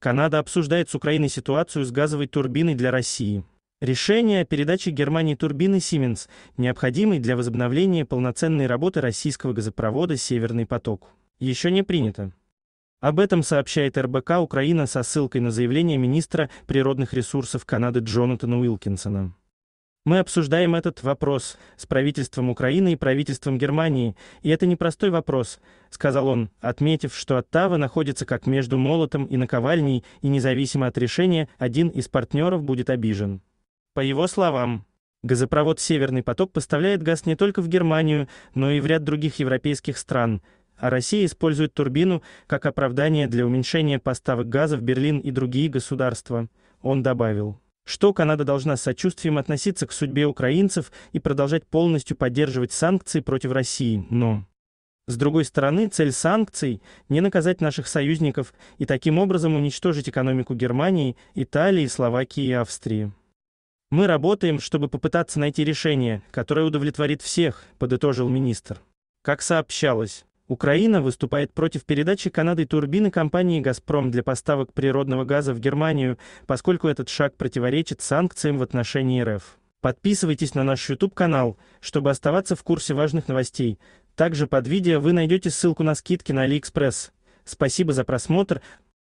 Канада обсуждает с Украиной ситуацию с газовой турбиной для России. Решение о передаче Германии турбины Siemens, необходимой для возобновления полноценной работы российского газопровода «Северный поток», еще не принято. Об этом сообщает РБК Украина со ссылкой на заявление министра природных ресурсов Канады Джонатана Уилкинсона. Мы обсуждаем этот вопрос с правительством Украины и правительством Германии, и это непростой вопрос, сказал он, отметив, что Оттава находится как между молотом и наковальней, и независимо от решения, один из партнеров будет обижен. По его словам, газопровод Северный поток поставляет газ не только в Германию, но и в ряд других европейских стран, а Россия использует турбину как оправдание для уменьшения поставок газа в Берлин и другие государства, он добавил что Канада должна с сочувствием относиться к судьбе украинцев и продолжать полностью поддерживать санкции против России, но... С другой стороны, цель санкций – не наказать наших союзников и таким образом уничтожить экономику Германии, Италии, Словакии и Австрии. «Мы работаем, чтобы попытаться найти решение, которое удовлетворит всех», – подытожил министр. Как сообщалось, Украина выступает против передачи Канадой турбины компании «Газпром» для поставок природного газа в Германию, поскольку этот шаг противоречит санкциям в отношении РФ. Подписывайтесь на наш YouTube-канал, чтобы оставаться в курсе важных новостей. Также под видео вы найдете ссылку на скидки на AliExpress. Спасибо за просмотр.